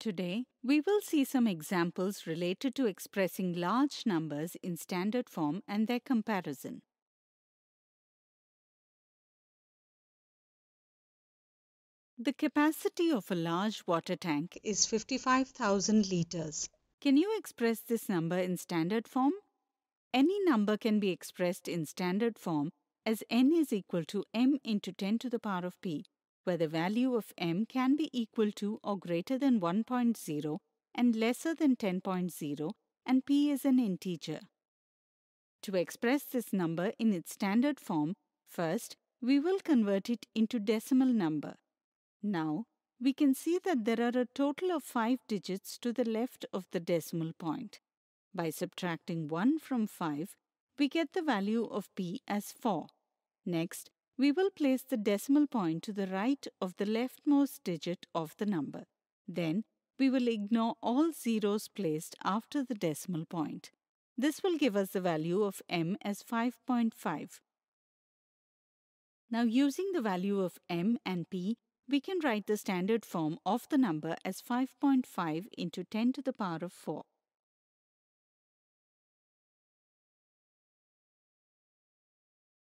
Today, we will see some examples related to expressing large numbers in standard form and their comparison. The capacity of a large water tank is 55,000 litres. Can you express this number in standard form? Any number can be expressed in standard form as n is equal to m into 10 to the power of p where the value of m can be equal to or greater than 1.0 and lesser than 10.0 and p is an integer. To express this number in its standard form, first we will convert it into decimal number. Now we can see that there are a total of 5 digits to the left of the decimal point. By subtracting 1 from 5, we get the value of p as 4. Next, we will place the decimal point to the right of the leftmost digit of the number. Then, we will ignore all zeros placed after the decimal point. This will give us the value of m as 5.5. Now, using the value of m and p, we can write the standard form of the number as 5.5 into 10 to the power of 4.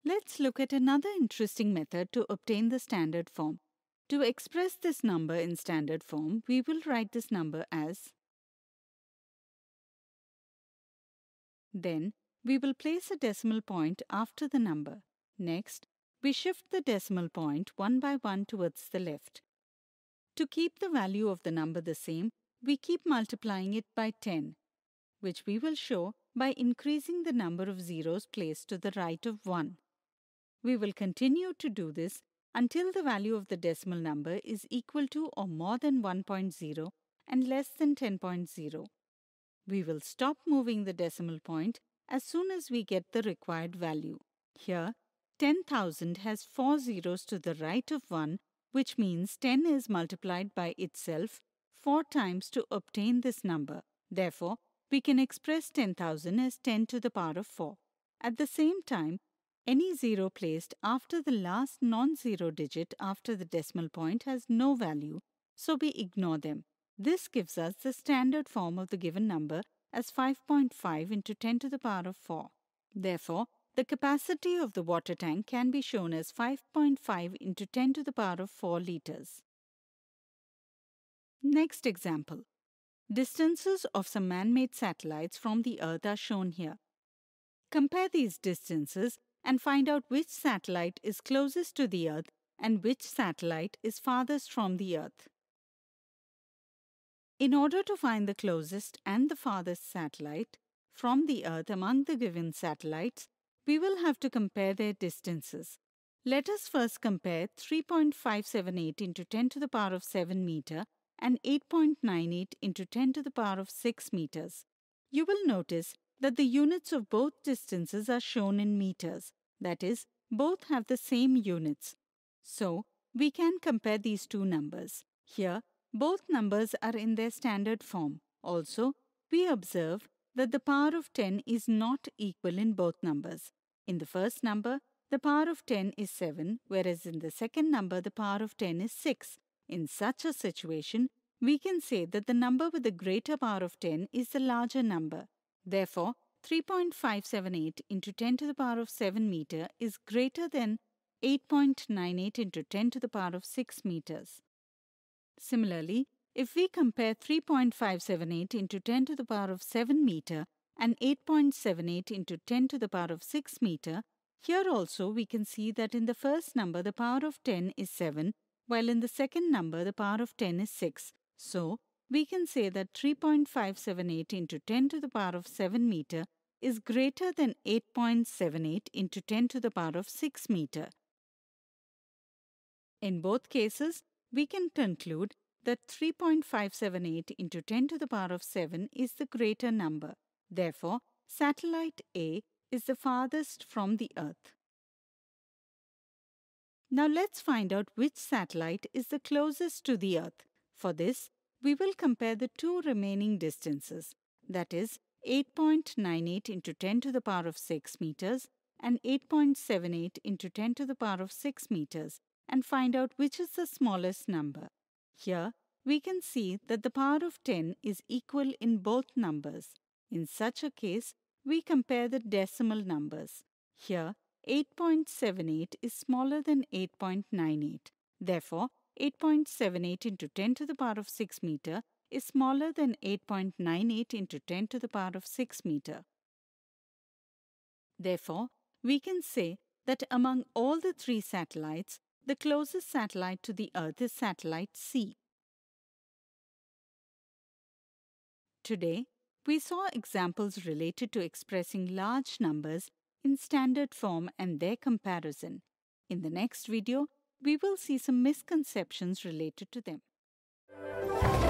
Let's look at another interesting method to obtain the standard form. To express this number in standard form, we will write this number as. Then, we will place a decimal point after the number. Next, we shift the decimal point one by one towards the left. To keep the value of the number the same, we keep multiplying it by 10, which we will show by increasing the number of zeros placed to the right of 1. We will continue to do this until the value of the decimal number is equal to or more than 1.0 and less than 10.0. We will stop moving the decimal point as soon as we get the required value. Here, 10,000 has four zeros to the right of 1, which means 10 is multiplied by itself four times to obtain this number. Therefore, we can express 10,000 as 10 to the power of 4. At the same time, any zero placed after the last non-zero digit after the decimal point has no value, so we ignore them. This gives us the standard form of the given number as 5.5 into 10 to the power of 4. Therefore, the capacity of the water tank can be shown as 5.5 into 10 to the power of 4 liters. Next example. Distances of some man-made satellites from the Earth are shown here. Compare these distances and find out which satellite is closest to the Earth and which satellite is farthest from the Earth. In order to find the closest and the farthest satellite from the Earth among the given satellites, we will have to compare their distances. Let us first compare 3.578 into 10 to the power of 7 meter and 8.98 into 10 to the power of 6 meters. You will notice that the units of both distances are shown in meters, that is, both have the same units. So, we can compare these two numbers. Here, both numbers are in their standard form. Also, we observe that the power of 10 is not equal in both numbers. In the first number, the power of 10 is 7, whereas in the second number, the power of 10 is 6. In such a situation, we can say that the number with the greater power of 10 is the larger number. Therefore, 3.578 into 10 to the power of 7 meter is greater than 8.98 into 10 to the power of 6 meters. Similarly, if we compare 3.578 into 10 to the power of 7 meter and 8.78 into 10 to the power of 6 meter, here also we can see that in the first number the power of 10 is 7, while in the second number the power of 10 is 6. So, we can say that 3.578 into 10 to the power of 7 meter is greater than 8.78 into 10 to the power of 6 meter. In both cases, we can conclude that 3.578 into 10 to the power of 7 is the greater number. Therefore, satellite A is the farthest from the Earth. Now let's find out which satellite is the closest to the Earth. For this, we will compare the two remaining distances, that is 8.98 into 10 to the power of 6 meters and 8.78 into 10 to the power of 6 meters and find out which is the smallest number. Here, we can see that the power of 10 is equal in both numbers. In such a case, we compare the decimal numbers. Here, 8.78 is smaller than 8.98. Therefore, 8.78 into 10 to the power of 6 meter is smaller than 8.98 into 10 to the power of 6 meter. Therefore, we can say that among all the three satellites, the closest satellite to the Earth is satellite C. Today, we saw examples related to expressing large numbers in standard form and their comparison. In the next video, we will see some misconceptions related to them.